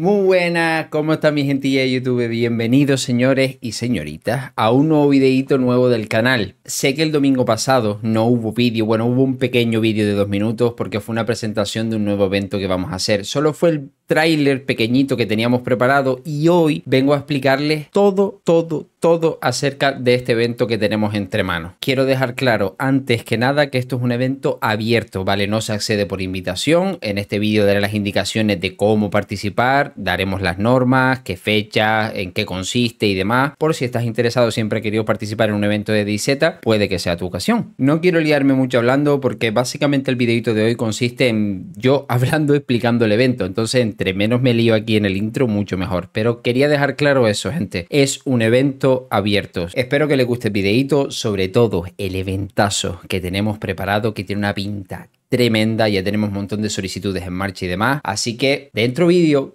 Muy buenas, ¿cómo está mi gentilla de YouTube? Bienvenidos señores y señoritas a un nuevo videíto nuevo del canal. Sé que el domingo pasado no hubo vídeo, bueno, hubo un pequeño vídeo de dos minutos porque fue una presentación de un nuevo evento que vamos a hacer. Solo fue el tráiler pequeñito que teníamos preparado y hoy vengo a explicarles todo, todo, todo acerca de este evento que tenemos entre manos. Quiero dejar claro antes que nada que esto es un evento abierto, ¿vale? No se accede por invitación. En este vídeo daré las indicaciones de cómo participar daremos las normas, qué fecha, en qué consiste y demás. Por si estás interesado, siempre he querido participar en un evento de DZ, puede que sea tu ocasión. No quiero liarme mucho hablando porque básicamente el videito de hoy consiste en yo hablando explicando el evento. Entonces, entre menos me lío aquí en el intro, mucho mejor. Pero quería dejar claro eso, gente. Es un evento abierto. Espero que les guste el videito, sobre todo el eventazo que tenemos preparado que tiene una pinta tremenda, ya tenemos un montón de solicitudes en marcha y demás. Así que dentro vídeo,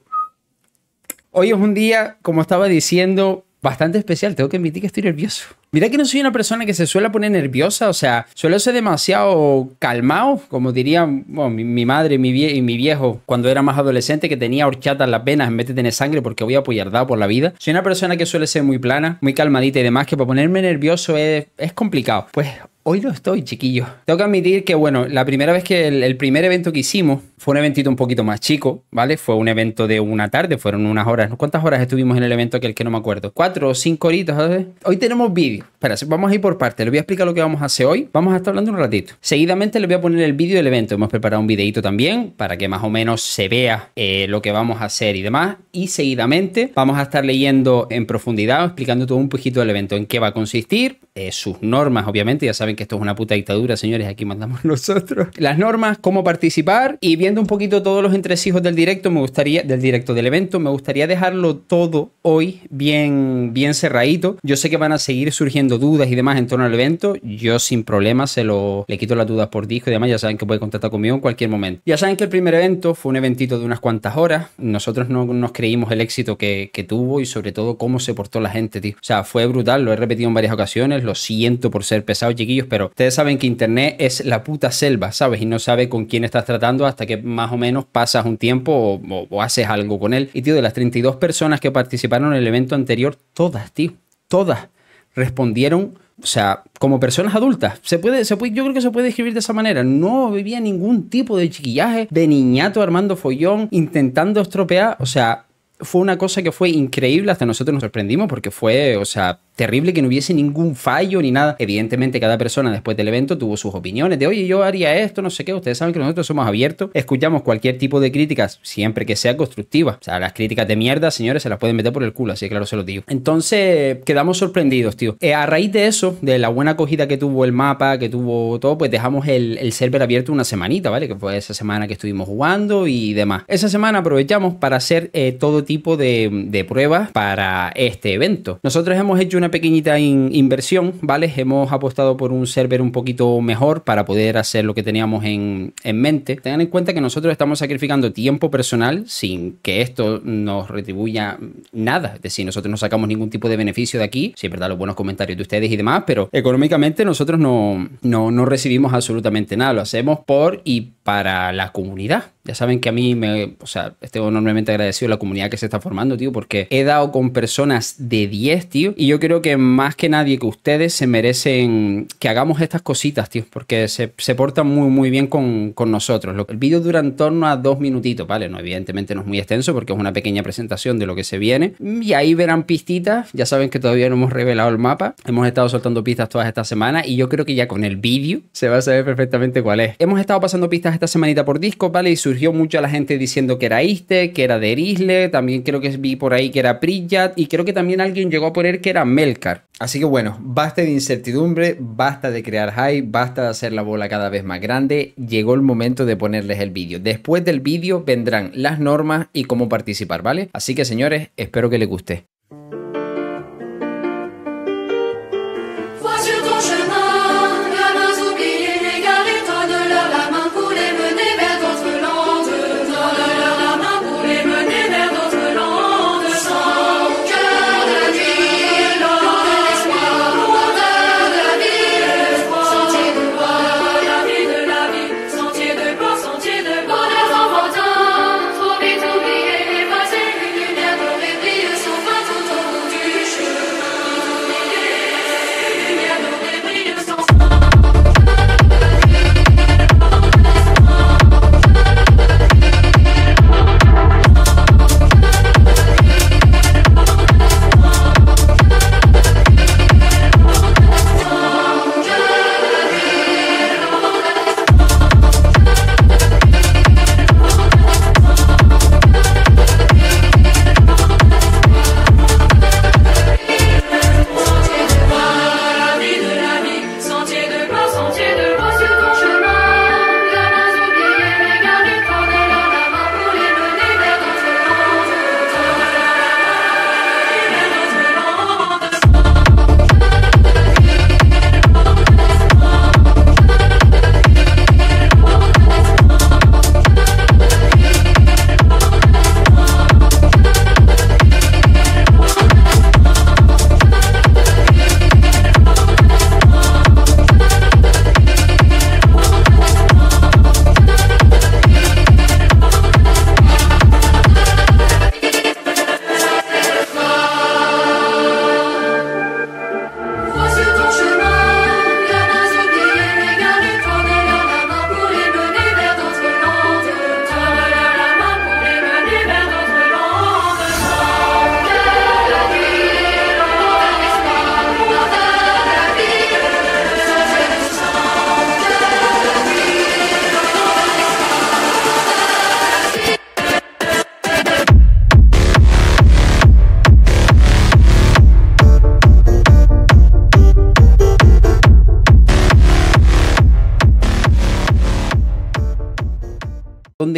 Hoy es un día, como estaba diciendo, bastante especial. Tengo que admitir que estoy nervioso. Mira que no soy una persona que se suele poner nerviosa, o sea, suelo ser demasiado calmado, como dirían mi, madre y mi viejo cuando era más adolescente, que tenía horchata en las venas en vez de tener sangre porque voy apoyar dado por la vida. Soy una persona que suele ser muy plana, muy calmadita y demás, que para ponerme nervioso es, es complicado. Pues Hoy lo estoy, chiquillo. Tengo que admitir que, bueno, la primera vez que el, primer evento que hicimos fue un eventito un poquito más chico, ¿vale? Fue un evento de una tarde, fueron unas horas. ¿Cuántas horas estuvimos en el evento aquel que no me acuerdo? Cuatro o cinco horitas, Hoy tenemos vídeo. Espera, vamos a ir por partes. Les voy a explicar lo que vamos a hacer hoy. Vamos a estar hablando un ratito. Seguidamente les voy a poner el vídeo del evento. Hemos preparado un videito también para que más o menos se vea eh, lo que vamos a hacer y demás. Y seguidamente vamos a estar leyendo en profundidad, explicando todo un poquito el evento, en qué va a consistir, eh, sus normas, obviamente, ya saben que esto es una puta dictadura, señores, aquí mandamos nosotros. Las normas, cómo participar y viendo un poquito todos los entresijos del directo, me gustaría, del directo del evento, me gustaría dejarlo todo hoy bien, bien cerradito. Yo sé que van a seguir surgiendo dudas y demás en torno al evento, yo sin problema se lo, le quito las dudas por disco y demás, ya saben que puede contactar conmigo en cualquier momento. Ya saben que el primer evento fue un eventito de unas cuantas horas, nosotros no nos creímos el éxito que, que tuvo y sobre todo cómo se portó la gente, tío. O sea, fue brutal, lo he repetido en varias ocasiones, lo siento por ser pesado, chiquillos, pero ustedes saben que Internet es la puta selva, ¿sabes? Y no sabe con quién estás tratando hasta que más o menos pasas un tiempo o, haces algo con él. Y, tío, de las 32 personas que participaron en el evento anterior, todas, tío, todas respondieron o sea, como personas adultas. Se puede, se puede, yo creo que se puede escribir de esa manera. No vivía ningún tipo de chiquillaje, de niñato armando follón, intentando estropear. O sea, fue una cosa que fue increíble, hasta nosotros nos sorprendimos porque fue, o sea, terrible que no hubiese ningún fallo ni nada. Evidentemente cada persona después del evento tuvo sus opiniones de, oye, yo haría esto, no sé qué, ustedes saben que nosotros somos abiertos, escuchamos cualquier tipo de críticas, siempre que sea constructiva. O sea, las críticas de mierda, señores, se las pueden meter por el culo, así que claro se lo digo. Entonces, quedamos sorprendidos, tío. Eh, a raíz de eso, de la buena acogida que tuvo el mapa, que tuvo todo, pues dejamos el, el server abierto una semanita, ¿vale? Que fue esa semana que estuvimos jugando y demás. Esa semana aprovechamos para hacer eh, todo tipo de, pruebas para este evento. Nosotros hemos hecho una pequeñita inversión, ¿vale? Hemos apostado por un server un poquito mejor para poder hacer lo que teníamos en, mente. Tengan en cuenta que nosotros estamos sacrificando tiempo personal sin que esto nos retribuya nada. Es decir, nosotros no sacamos ningún tipo de beneficio de aquí. siempre da verdad, los buenos comentarios de ustedes y demás, pero económicamente nosotros no, no, no recibimos absolutamente nada. Lo hacemos por y para la comunidad ya saben que a mí me, o sea, estoy enormemente agradecido a la comunidad que se está formando, tío, porque he dado con personas de 10, tío, y yo creo que más que nadie que ustedes se merecen que hagamos estas cositas, tío, porque se, se portan muy, muy bien con, con nosotros. El vídeo dura en torno a dos minutitos, ¿vale? No, evidentemente no es muy extenso porque es una pequeña presentación de lo que se viene. Y ahí verán pistitas, ya saben que todavía no hemos revelado el mapa, hemos estado soltando pistas todas estas semanas y yo creo que ya con el vídeo se va a saber perfectamente cuál es. Hemos estado pasando pistas esta semanita por disco, ¿vale? Y surgió mucha la gente diciendo que era Iste, que era Derisle, también creo que vi por ahí que era Prillat y creo que también alguien llegó a poner que era Melkar. Así que bueno, basta de incertidumbre, basta de crear hype, basta de hacer la bola cada vez más grande, llegó el momento de ponerles el vídeo. Después del vídeo vendrán las normas y cómo participar, ¿vale? Así que señores, espero que les guste.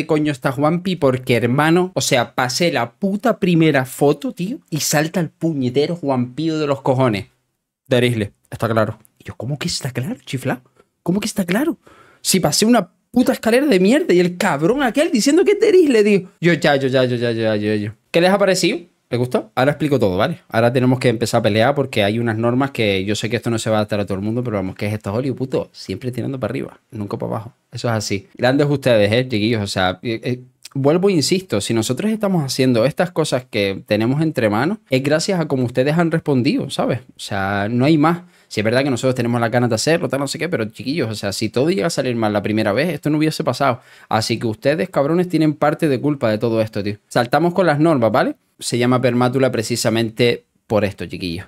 coño está Juanpi porque, hermano, o sea, pasé la puta primera foto, tío, y salta el puñetero Juanpío de los cojones. Derisle está claro. Y yo, ¿cómo que está claro, chifla? ¿Cómo que está claro? Si pasé una puta escalera de mierda y el cabrón aquel diciendo que es de digo tío. Yo, ya, yo, ya, yo, ya, ya, yo, yo. ¿Qué les ha parecido? ¿Le gustó? Ahora explico todo, ¿vale? Ahora tenemos que empezar a pelear porque hay unas normas que yo sé que esto no se va a adaptar a todo el mundo, pero vamos, que es esto, Hollywood, puto? Siempre tirando para arriba, nunca para abajo. Eso es así. Grandes ustedes, ¿eh, chiquillos? O sea, eh, eh, vuelvo e insisto, si nosotros estamos haciendo estas cosas que tenemos entre manos, es gracias a cómo ustedes han respondido, ¿sabes? O sea, no hay más. Si es verdad que nosotros tenemos la ganas de hacerlo, tal, no sé qué, pero chiquillos, o sea, si todo llega a salir mal la primera vez, esto no hubiese pasado. Así que ustedes, cabrones, tienen parte de culpa de todo esto, tío. Saltamos con las normas, ¿vale? Se llama permátula precisamente por esto, chiquillos.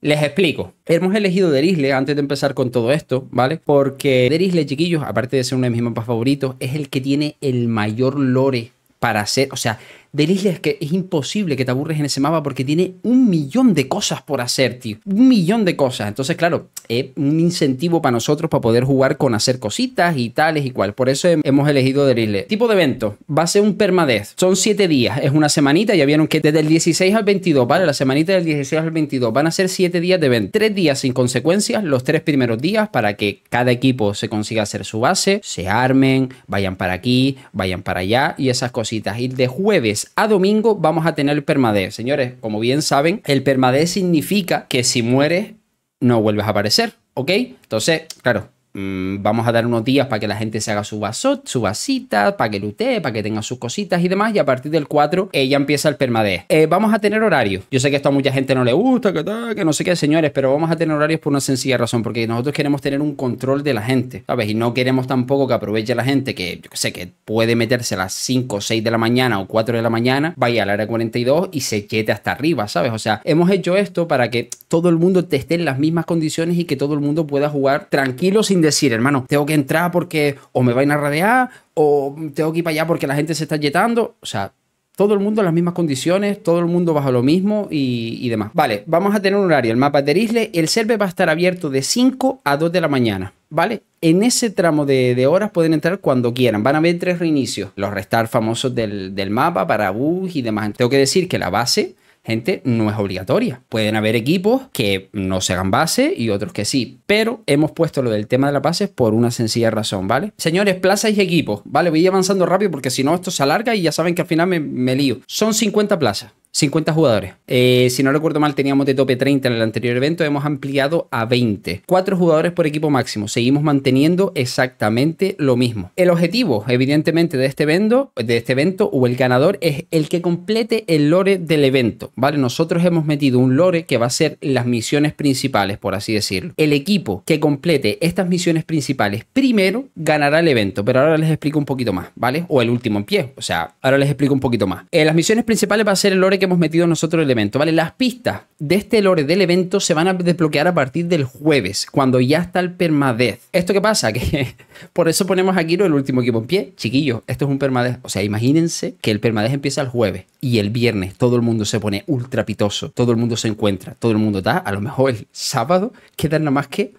Les explico. Hemos elegido Derisle antes de empezar con todo esto, ¿vale? Porque Derisle, chiquillos, aparte de ser uno de mis mapas favoritos, es el que tiene el mayor lore para hacer. O sea, Delisle es que es imposible que te aburres en ese mapa porque tiene un millón de cosas por hacer, tío. Un millón de cosas. Entonces, claro, es un incentivo para nosotros para poder jugar con hacer cositas y tales y cual. Por eso hemos elegido Delisle Tipo de evento. Va a ser un permadez. Son siete días. Es una semanita. Ya vieron que desde el 16 al 22, ¿vale? La semanita del 16 al 22 van a ser siete días de evento. 3 días sin consecuencias. Los tres primeros días para que cada equipo se consiga hacer su base, se armen, vayan para aquí, vayan para allá y esas cositas. Y de jueves a domingo vamos a tener el permadeo Señores, como bien saben, el permadeo significa que si mueres no vuelves a aparecer, ¿ok? Entonces, claro, Mm, vamos a dar unos días para que la gente se haga su, vasot su vasita, para que lutee, para que tenga sus cositas y demás, y a partir del 4 ella empieza el permadez. Eh, vamos a tener horarios. Yo sé que esto a mucha gente no le gusta, que tal, que no sé qué, señores, pero vamos a tener horarios por una sencilla razón, porque nosotros queremos tener un control de la gente, ¿sabes? Y no queremos tampoco que aproveche la gente que, yo sé, que puede meterse a las 5 o 6 de la mañana o 4 de la mañana, vaya al área 42 y se chete hasta arriba, ¿sabes? O sea, hemos hecho esto para que todo el mundo esté en las mismas condiciones y que todo el mundo pueda jugar tranquilo sin decir, hermano, tengo que entrar porque o me van a rodear o tengo que ir para allá porque la gente se está yetando. O sea, todo el mundo en las mismas condiciones, todo el mundo bajo lo mismo y, demás. Vale, vamos a tener un horario. El mapa de Isle, el server va a estar abierto de 5 a 2 de la mañana. ¿Vale? En ese tramo de, horas pueden entrar cuando quieran. Van a haber tres reinicios. Los restar famosos del, mapa para bus y demás. Tengo que decir que la base Gente, no es obligatoria. Pueden haber equipos que no se hagan base y otros que sí, pero hemos puesto lo del tema de la base por una sencilla razón, ¿vale? Señores, plazas y equipos, ¿vale? Voy avanzando rápido porque si no esto se alarga y ya saben que al final me, me lío. Son 50 plazas. 50 jugadores. Eh, si no recuerdo mal, teníamos de tope 30 en el anterior evento, hemos ampliado a 20. 4 jugadores por equipo máximo. Seguimos manteniendo exactamente lo mismo. El objetivo, evidentemente, de este, evento, de este evento o el ganador es el que complete el lore del evento. ¿vale? Nosotros hemos metido un lore que va a ser las misiones principales, por así decirlo. El equipo que complete estas misiones principales primero ganará el evento, pero ahora les explico un poquito más, ¿vale? O el último en pie, o sea, ahora les explico un poquito más. Eh, las misiones principales va a ser el lore que hemos metido nosotros el evento, ¿vale? Las pistas de este lore del evento se van a desbloquear a partir del jueves, cuando ya está el permadez. ¿Esto qué pasa? Que por eso ponemos aquí el último equipo en pie. Chiquillos, esto es un permadez. O sea, imagínense que el permadez empieza el jueves y el viernes todo el mundo se pone ultra pitoso, todo el mundo se encuentra, todo el mundo está a lo mejor el sábado queda nada más que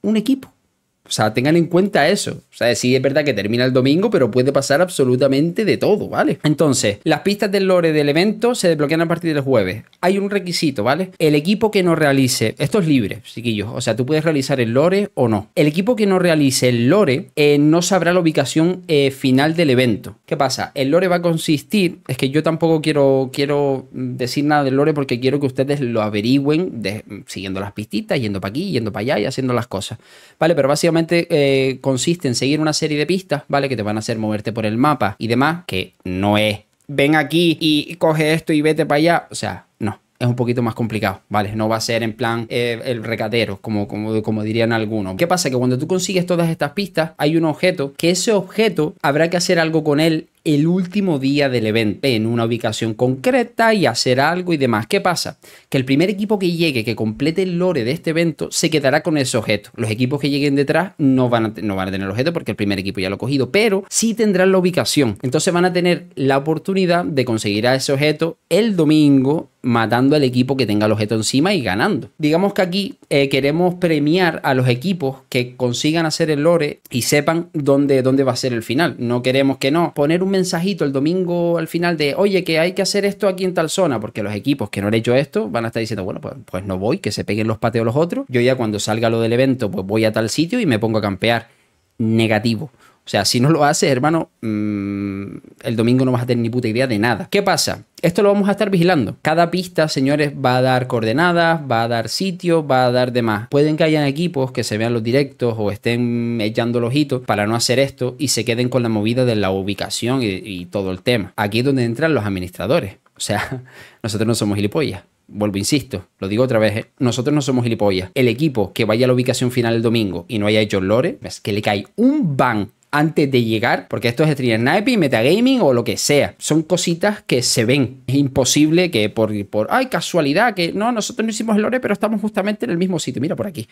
un equipo. O sea, tengan en cuenta eso. O sea, sí es verdad que termina el domingo, pero puede pasar absolutamente de todo, ¿vale? Entonces, las pistas del lore del evento se desbloquean a partir del jueves. Hay un requisito, ¿vale? El equipo que no realice, esto es libre, chiquillos, o sea, tú puedes realizar el lore o no. El equipo que no realice el lore eh, no sabrá la ubicación eh, final del evento. ¿Qué pasa? El lore va a consistir, es que yo tampoco quiero, quiero decir nada del lore porque quiero que ustedes lo averigüen siguiendo las pistitas, yendo para aquí, yendo para allá y haciendo las cosas. ¿Vale? Pero básicamente eh, consiste en seguir una serie de pistas, ¿vale? Que te van a hacer moverte por el mapa y demás, que no es, ven aquí y coge esto y vete para allá, o sea, no es un poquito más complicado, ¿vale? No va a ser en plan eh, el recatero, como, como, como dirían algunos. ¿Qué pasa? Que cuando tú consigues todas estas pistas, hay un objeto que ese objeto habrá que hacer algo con él el último día del evento en una ubicación concreta y hacer algo y demás. ¿Qué pasa? Que el primer equipo que llegue, que complete el lore de este evento, se quedará con ese objeto. Los equipos que lleguen detrás no van a, no van a tener el objeto porque el primer equipo ya lo ha cogido, pero sí tendrán la ubicación. Entonces van a tener la oportunidad de conseguir a ese objeto el domingo matando al equipo que tenga el objeto encima y ganando. Digamos que aquí eh, queremos premiar a los equipos que consigan hacer el lore y sepan dónde, dónde va a ser el final. No queremos que no, poner un mensajito el domingo al final de, oye, que hay que hacer esto aquí en tal zona, porque los equipos que no han hecho esto van a estar diciendo, bueno, pues, pues no voy, que se peguen los pateos los otros. Yo ya cuando salga lo del evento, pues voy a tal sitio y me pongo a campear. Negativo. O sea, si no lo haces, hermano, mm, el domingo no vas a tener ni puta idea de nada. ¿Qué pasa? Esto lo vamos a estar vigilando. Cada pista, señores, va a dar coordenadas, va a dar sitio, va a dar demás. Pueden que hayan equipos que se vean los directos o estén echando los ojito para no hacer esto y se queden con la movida de la ubicación y, todo el tema. Aquí es donde entran los administradores. O sea, nosotros no somos gilipollas vuelvo, insisto, lo digo otra vez, ¿eh? nosotros no somos gilipollas. El equipo que vaya a la ubicación final el domingo y no haya hecho lore, es que le cae un ban antes de llegar, porque esto es Street Sniping, Metagaming o lo que sea. Son cositas que se ven. Es imposible que por, por ay, casualidad, que no, nosotros no hicimos el lore, pero estamos justamente en el mismo sitio. Mira, por aquí,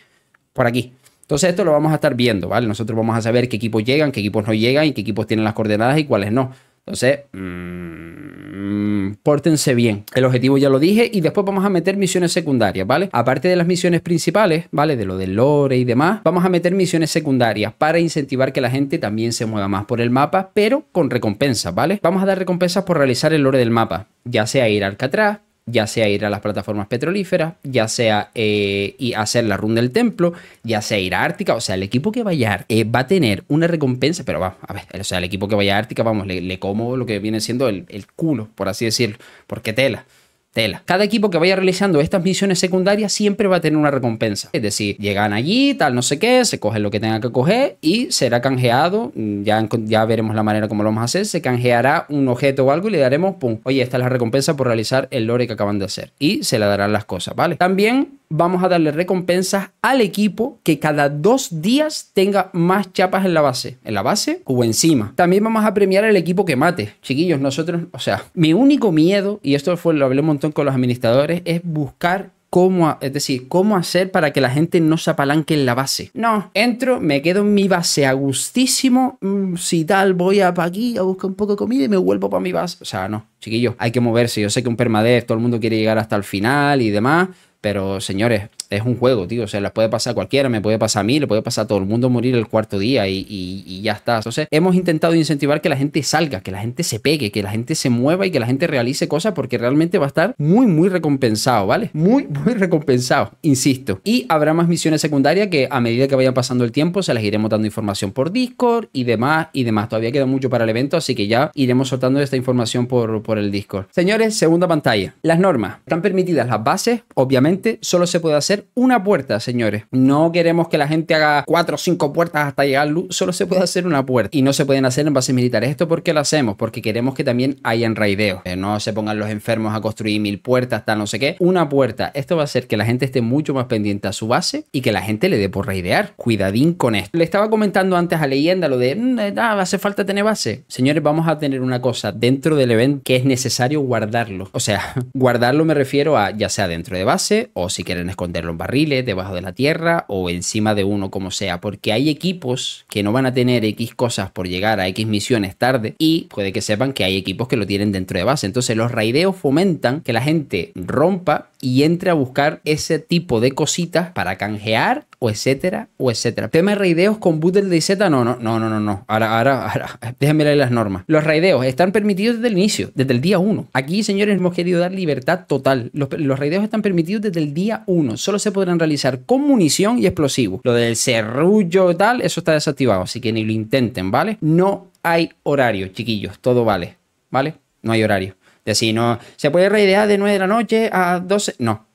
por aquí. Entonces esto lo vamos a estar viendo, ¿vale? Nosotros vamos a saber qué equipos llegan, qué equipos no llegan y qué equipos tienen las coordenadas y cuáles no. Entonces, portense mm, pórtense bien. El objetivo ya lo dije y después vamos a meter misiones secundarias, ¿vale? Aparte de las misiones principales, ¿vale? De lo del lore y demás, vamos a meter misiones secundarias para incentivar que la gente también se mueva más por el mapa, pero con recompensas, ¿vale? Vamos a dar recompensas por realizar el lore del mapa, ya sea ir al Alcatraz, ya sea ir a las plataformas petrolíferas, ya sea eh, y hacer la run del templo, ya sea ir a Ártica, o sea, el equipo que vaya eh, va a tener una recompensa, pero va, a ver, o sea, el equipo que vaya a Ártica, vamos, le, como lo que viene siendo el, el culo, por así decirlo, porque tela tela. Cada equipo que vaya realizando estas misiones secundarias siempre va a tener una recompensa. Es decir, llegan allí, tal, no sé qué, se cogen lo que tengan que coger y será canjeado. Mm, ya, veremos la manera como lo vamos a hacer. Se canjeará un objeto o algo y le daremos, pum, oye, esta es la recompensa por realizar el lore que acaban de hacer. Y se le darán las cosas, ¿vale? También vamos a darle recompensas al equipo que cada dos días tenga más chapas en la base, en la base o encima. También vamos a premiar al equipo que mate. Chiquillos, nosotros, o sea, mi único miedo, y esto fue, lo hablé un montón con los administradores, es buscar cómo, es decir, cómo hacer para que la gente no se apalanque en la base. No, entro, me quedo en mi base a mm, si tal, voy a pa' aquí a buscar un poco de comida y me vuelvo para mi base. O sea, no chiquillos, hay que moverse. Yo sé que un permadez todo el mundo quiere llegar hasta el final y demás, pero señores, es un juego, tío. O sea, las puede pasar a cualquiera, me puede pasar a mí, le puede pasar a todo el mundo morir el cuarto día y, y, ya está. Entonces, hemos intentado incentivar que la gente salga, que la gente se pegue, que la gente se mueva y que la gente realice cosas porque realmente va a estar muy, muy recompensado, ¿vale? Muy, muy recompensado, insisto. Y habrá más misiones secundarias que a medida que vayan pasando el tiempo se las iremos dando información por Discord y demás y demás. Todavía queda mucho para el evento, así que ya iremos soltando esta información por, por el Discord. Señores, segunda pantalla. Las normas. Están permitidas las bases. Obviamente, solo se puede hacer una puerta, señores. No queremos que la gente haga cuatro o cinco puertas hasta llegar luz. Solo se puede hacer una puerta. Y no se pueden hacer en bases militares. ¿Esto por qué lo hacemos? Porque queremos que también hayan raideos. Eh, no se pongan los enfermos a construir mil puertas, tal, no sé qué. Una puerta. Esto va a hacer que la gente esté mucho más pendiente a su base y que la gente le dé por raidear. Cuidadín con esto. Le estaba comentando antes a Leyenda lo de, mm, eh, nada hace falta tener base. Señores, vamos a tener una cosa dentro del evento que es necesario guardarlo. O sea, guardarlo me refiero a ya sea dentro de base o si quieren esconderlo en barriles, debajo de la tierra o encima de uno, como sea, porque hay equipos que no van a tener X cosas por llegar a X misiones tarde y puede que sepan que hay equipos que lo tienen dentro de base. Entonces los raideos fomentan que la gente rompa y entre a buscar ese tipo de cositas para canjear o etcétera o etcétera. Tema de raideos con boot de Z, no, no, no, no, no, no. Ahora, ahora, ahora, déjenme leer las normas. Los raideos están permitidos desde el inicio, desde el día 1. Aquí, señores, hemos querido dar libertad total. Los, raideos están permitidos desde el día 1. Solo se podrán realizar con munición y explosivos. Lo del y tal, eso está desactivado, así que ni lo intenten, ¿vale? No hay horario, chiquillos, todo vale, ¿vale? No hay horario si no. ¿Se puede raidear de 9 de la noche a 12? No.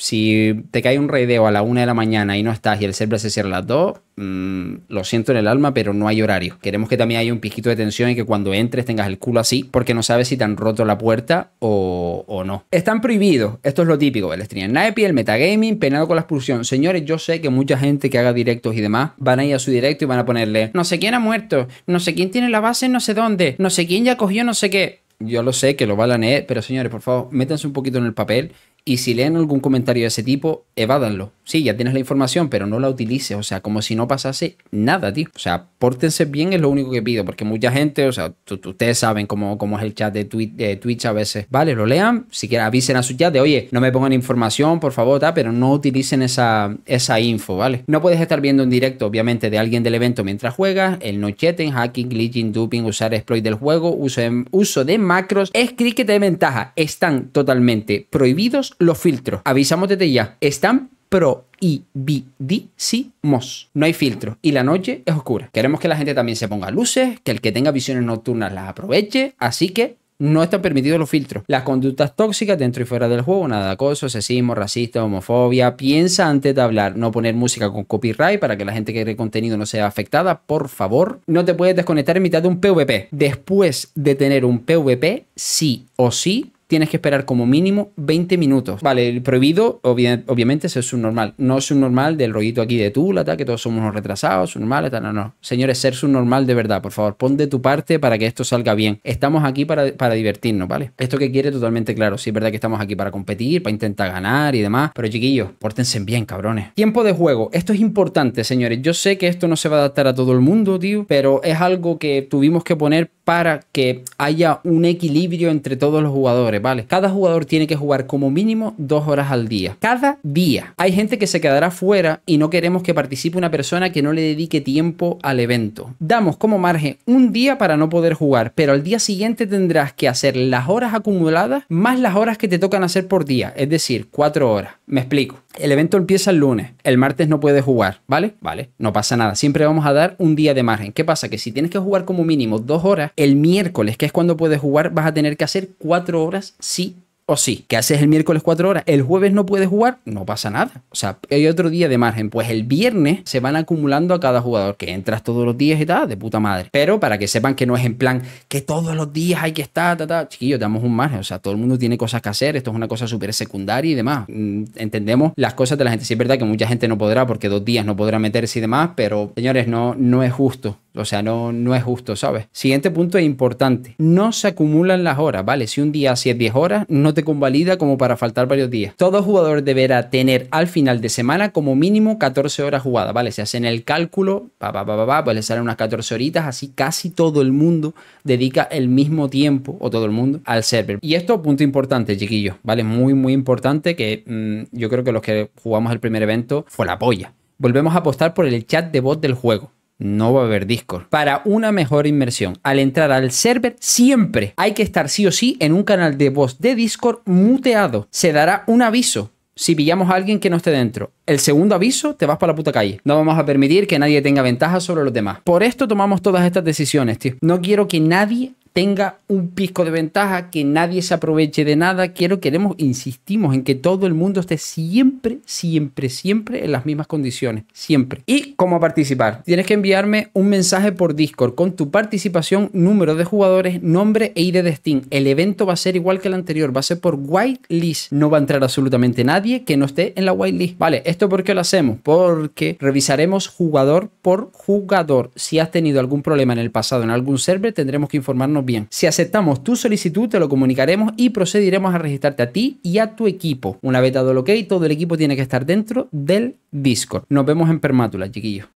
Si te cae un raideo a la 1 de la mañana y no estás y el server se cierra a las 2, mm, lo siento en el alma, pero no hay horario. Queremos que también haya un piquito de tensión y que cuando entres tengas el culo así, porque no sabes si te han roto la puerta o, no. Están prohibidos, esto es lo típico, el stream naepi, el metagaming, penado con la expulsión. Señores, yo sé que mucha gente que haga directos y demás van a ir a su directo y van a ponerle, no sé quién ha muerto, no sé quién tiene la base, no sé dónde, no sé quién ya cogió, no sé qué yo lo sé que lo balané, pero señores, por favor, métanse un poquito en el papel y si leen algún comentario de ese tipo, evádanlo. Sí, ya tienes la información, pero no la utilices. O sea, como si no pasase nada, tío. O sea, pórtense bien es lo único que pido, porque mucha gente, o sea, ustedes saben cómo, cómo es el chat de, Twitch, a veces. Vale, lo lean, si quieren avisen a su chat de, oye, no me pongan información, por favor, ta, pero no utilicen esa, esa info, ¿vale? No puedes estar viendo en directo, obviamente, de alguien del evento mientras juegas, el nocheten, hacking, glitching, duping, usar exploit del juego, uso de, uso de macros, es cricket de ventaja. Están totalmente prohibidos los filtros. Avisamos ya. Están prohibidísimos. No hay filtros y la noche es oscura. Queremos que la gente también se ponga luces, que el que tenga visiones nocturnas las aproveche, así que no están permitidos los filtros. Las conductas tóxicas dentro y fuera del juego, nada de acoso, sexismo, racista, homofobia. Piensa antes de hablar, no poner música con copyright para que la gente que cree contenido no sea afectada, por favor. No te puedes desconectar en mitad de un PvP. Después de tener un PvP, sí o sí, tienes que esperar como mínimo 20 minutos. Vale, el prohibido obviamente es un subnormal. No es un normal del rollito aquí de tú, la tal, que todos somos unos retrasados, subnormales, tal, no, no. Señores, ser subnormal de verdad, por favor, pon de tu parte para que esto salga bien. Estamos aquí para, para divertirnos, ¿vale? Esto que quiere totalmente claro. Sí, es verdad que estamos aquí para competir, para intentar ganar y demás, pero chiquillos, pórtense bien, cabrones. Tiempo de juego. Esto es importante, señores. Yo sé que esto no se va a adaptar a todo el mundo, tío, pero es algo que tuvimos que poner para que haya un equilibrio entre todos los jugadores. ¿vale? Cada jugador tiene que jugar como mínimo dos horas al día. Cada día. Hay gente que se quedará fuera y no queremos que participe una persona que no le dedique tiempo al evento. Damos como margen un día para no poder jugar, pero al día siguiente tendrás que hacer las horas acumuladas más las horas que te tocan hacer por día, es decir, cuatro horas. Me explico. El evento empieza el lunes, el martes no puedes jugar, ¿vale? Vale, no pasa nada, siempre vamos a dar un día de margen. ¿Qué pasa? Que si tienes que jugar como mínimo dos horas, el miércoles, que es cuando puedes jugar, vas a tener que hacer cuatro horas sí o sí. que haces el miércoles cuatro horas? ¿El jueves no puedes jugar? No pasa nada. O sea, hay otro día de margen. Pues el viernes se van acumulando a cada jugador, que entras todos los días y tal, de puta madre. Pero para que sepan que no es en plan que todos los días hay que estar, ta, ta. Chiquillo, damos un margen. O sea, todo el mundo tiene cosas que hacer. Esto es una cosa súper secundaria y demás. Mm, entendemos las cosas de la gente. Sí es verdad que mucha gente no podrá porque dos días no podrá meterse y demás, pero señores, no, no es justo. O sea, no, no es justo, ¿sabes? Siguiente punto importante. No se acumulan las horas, ¿vale? Si un día haces 10 horas, no te convalida como para faltar varios días. Todo jugador deberá tener al final de semana como mínimo 14 horas jugadas, ¿vale? Se hacen el cálculo, pa, pa, pa, pa, pues le salen unas 14 horitas, así casi todo el mundo dedica el mismo tiempo, o todo el mundo, al server. Y esto, punto importante, chiquillos, ¿vale? Muy, muy importante que mm, yo creo que los que jugamos el primer evento fue la polla. Volvemos a apostar por el chat de voz del juego no va a haber Discord. Para una mejor inmersión, al entrar al server siempre hay que estar sí o sí en un canal de voz de Discord muteado. Se dará un aviso si pillamos a alguien que no esté dentro. El segundo aviso, te vas para la puta calle. No vamos a permitir que nadie tenga ventaja sobre los demás. Por esto tomamos todas estas decisiones, tío. No quiero que nadie, tenga un pisco de ventaja, que nadie se aproveche de nada. Quiero, queremos, insistimos en que todo el mundo esté siempre, siempre, siempre en las mismas condiciones. Siempre. ¿Y cómo participar? Tienes que enviarme un mensaje por Discord con tu participación, número de jugadores, nombre e ID de Steam. El evento va a ser igual que el anterior, va a ser por whitelist. No va a entrar absolutamente nadie que no esté en la whitelist. Vale, ¿esto por qué lo hacemos? Porque revisaremos jugador por jugador. Si has tenido algún problema en el pasado en algún server, tendremos que informarnos bien. Si aceptamos tu solicitud, te lo comunicaremos y procederemos a registrarte a ti y a tu equipo. Una vez dado que OK, todo el equipo tiene que estar dentro del Discord. Nos vemos en Permátula, chiquillos.